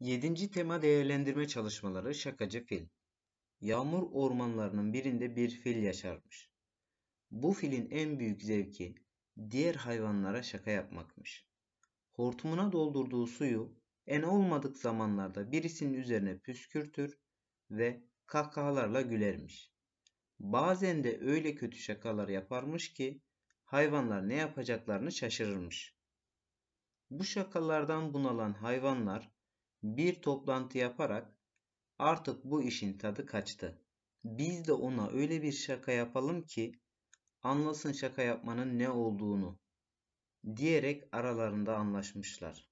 Yedinci tema değerlendirme çalışmaları şakacı fil. Yağmur ormanlarının birinde bir fil yaşarmış. Bu filin en büyük zevki diğer hayvanlara şaka yapmakmış. Hortumuna doldurduğu suyu en olmadık zamanlarda birisinin üzerine püskürtür ve kahkahalarla gülermiş. Bazen de öyle kötü şakalar yaparmış ki hayvanlar ne yapacaklarını şaşırırmış. Bu şakalardan bunalan hayvanlar bir toplantı yaparak artık bu işin tadı kaçtı. Biz de ona öyle bir şaka yapalım ki anlasın şaka yapmanın ne olduğunu diyerek aralarında anlaşmışlar.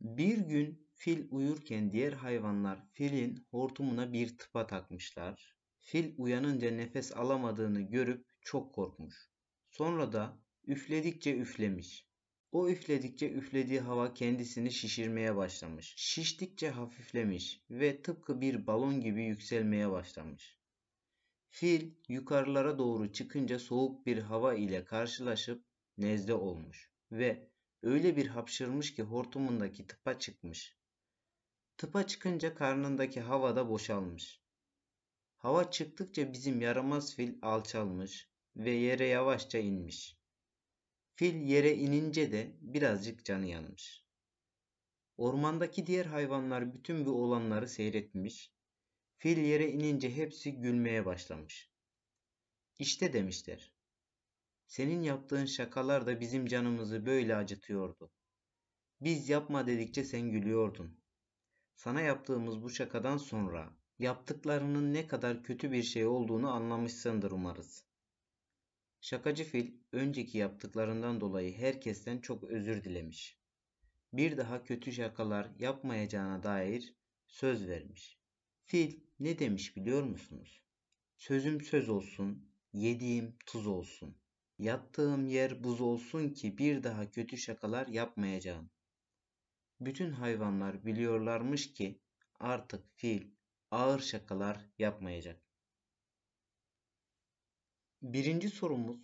Bir gün fil uyurken diğer hayvanlar filin hortumuna bir tıpa takmışlar. Fil uyanınca nefes alamadığını görüp çok korkmuş. Sonra da üfledikçe üflemiş. O üfledikçe üflediği hava kendisini şişirmeye başlamış. Şiştikçe hafiflemiş ve tıpkı bir balon gibi yükselmeye başlamış. Fil yukarılara doğru çıkınca soğuk bir hava ile karşılaşıp nezle olmuş ve öyle bir hapşırmış ki hortumundaki tıpa çıkmış. Tıpa çıkınca karnındaki hava da boşalmış. Hava çıktıkça bizim yaramaz fil alçalmış ve yere yavaşça inmiş. Fil yere inince de birazcık canı yanmış. Ormandaki diğer hayvanlar bütün bu olanları seyretmiş. Fil yere inince hepsi gülmeye başlamış. İşte demişler. Senin yaptığın şakalar da bizim canımızı böyle acıtıyordu. Biz yapma dedikçe sen gülüyordun. Sana yaptığımız bu şakadan sonra yaptıklarının ne kadar kötü bir şey olduğunu anlamışsındır umarız. Şakacı fil önceki yaptıklarından dolayı herkesten çok özür dilemiş. Bir daha kötü şakalar yapmayacağına dair söz vermiş. Fil ne demiş biliyor musunuz? Sözüm söz olsun, yediğim tuz olsun. Yattığım yer buz olsun ki bir daha kötü şakalar yapmayacağım. Bütün hayvanlar biliyorlarmış ki artık fil ağır şakalar yapmayacak. Birinci sorumuz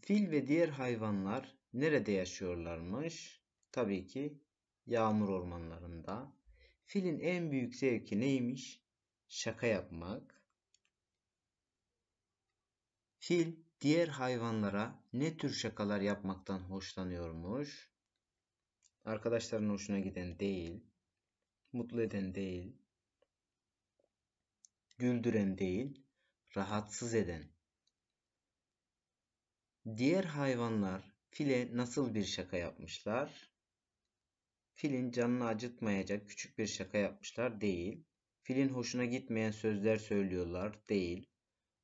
fil ve diğer hayvanlar nerede yaşıyorlarmış? Tabii ki yağmur ormanlarında. Filin en büyük zevki neymiş? Şaka yapmak. Fil diğer hayvanlara ne tür şakalar yapmaktan hoşlanıyormuş? Arkadaşların hoşuna giden değil, mutlu eden değil, güldüren değil, rahatsız eden Diğer hayvanlar file nasıl bir şaka yapmışlar? Filin canını acıtmayacak küçük bir şaka yapmışlar değil. Filin hoşuna gitmeyen sözler söylüyorlar değil.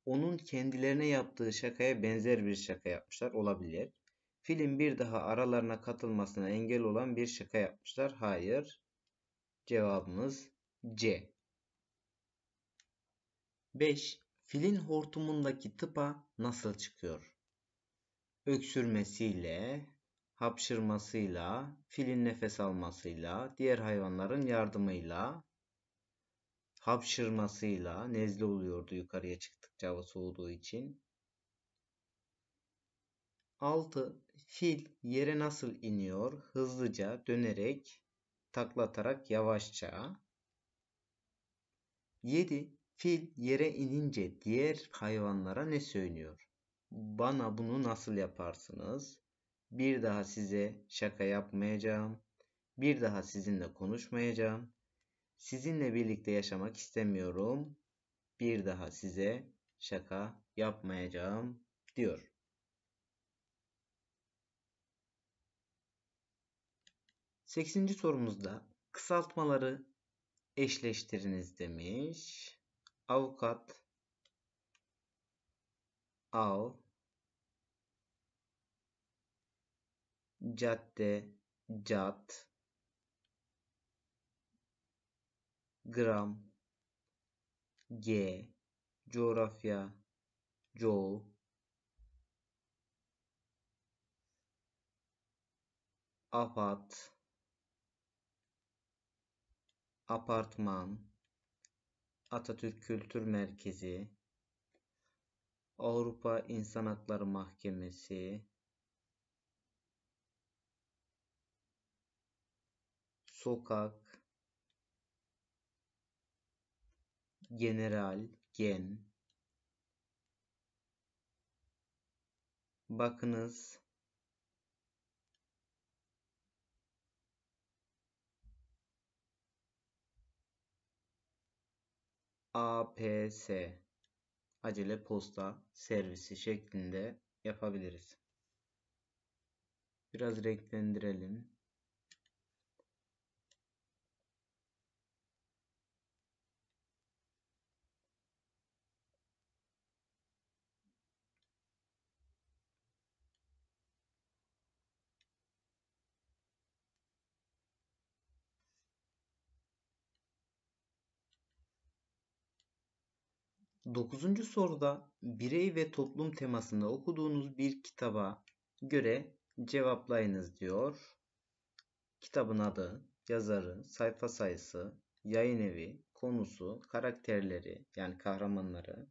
Onun kendilerine yaptığı şakaya benzer bir şaka yapmışlar olabilir. Filin bir daha aralarına katılmasına engel olan bir şaka yapmışlar. Hayır. Cevabımız C. 5. Filin hortumundaki tıpa nasıl çıkıyor? öksürmesiyle, hapşırmasıyla, filin nefes almasıyla, diğer hayvanların yardımıyla, hapşırmasıyla nezle oluyordu yukarıya çıktıkça hava soğuduğu için. 6. Fil yere nasıl iniyor? Hızlıca dönerek, taklatarak yavaşça. 7. Fil yere inince diğer hayvanlara ne söylüyor? Bana bunu nasıl yaparsınız? Bir daha size şaka yapmayacağım. Bir daha sizinle konuşmayacağım. Sizinle birlikte yaşamak istemiyorum. Bir daha size şaka yapmayacağım diyor. Sekizinci sorumuzda kısaltmaları eşleştiriniz demiş. Avukat, al. cadde, cat, gram, g, coğrafya, co, apat, apartman, Atatürk Kültür Merkezi, Avrupa İnsan Hakları Mahkemesi, sokak, general, gen. Bakınız. APS acele posta servisi şeklinde yapabiliriz. Biraz renklendirelim. 9. soruda birey ve toplum temasında okuduğunuz bir kitaba göre cevaplayınız diyor. Kitabın adı, yazarı, sayfa sayısı, yayın evi, konusu, karakterleri yani kahramanları,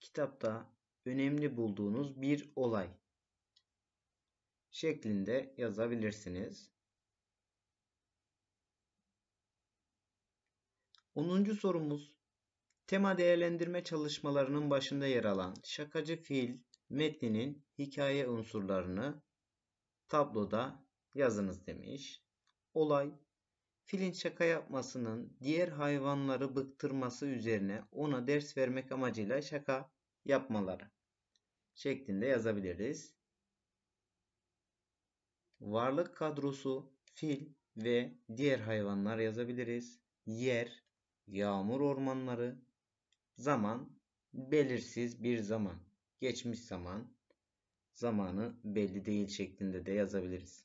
kitapta önemli bulduğunuz bir olay şeklinde yazabilirsiniz. 10. sorumuz Tema değerlendirme çalışmalarının başında yer alan şakacı fiil metninin hikaye unsurlarını tabloda yazınız demiş. Olay filin şaka yapmasının diğer hayvanları bıktırması üzerine ona ders vermek amacıyla şaka yapmaları şeklinde yazabiliriz. Varlık kadrosu fil ve diğer hayvanlar yazabiliriz. Yer, yağmur ormanları, Zaman belirsiz bir zaman. Geçmiş zaman zamanı belli değil şeklinde de yazabiliriz.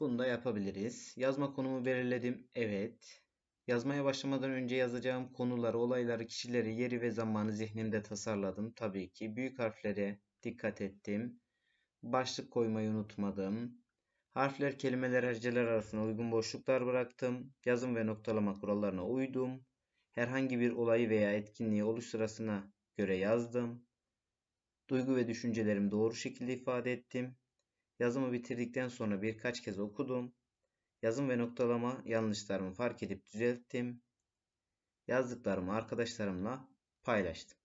Bunu da yapabiliriz. Yazma konumu belirledim. Evet. Yazmaya başlamadan önce yazacağım konuları, olayları, kişileri, yeri ve zamanı zihnimde tasarladım. Tabii ki büyük harflere dikkat ettim. Başlık koymayı unutmadım. Harfler, kelimeler, heceler arasında uygun boşluklar bıraktım. Yazım ve noktalama kurallarına uydum. Herhangi bir olayı veya etkinliği oluş sırasına göre yazdım. Duygu ve düşüncelerimi doğru şekilde ifade ettim. Yazımı bitirdikten sonra birkaç kez okudum. Yazım ve noktalama yanlışlarımı fark edip düzelttim. Yazdıklarımı arkadaşlarımla paylaştım.